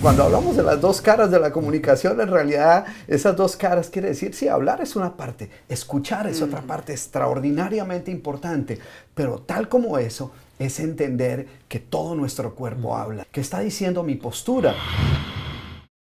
Cuando hablamos de las dos caras de la comunicación, en realidad esas dos caras quiere decir, sí, hablar es una parte, escuchar es otra parte extraordinariamente importante, pero tal como eso es entender que todo nuestro cuerpo habla, que está diciendo mi postura.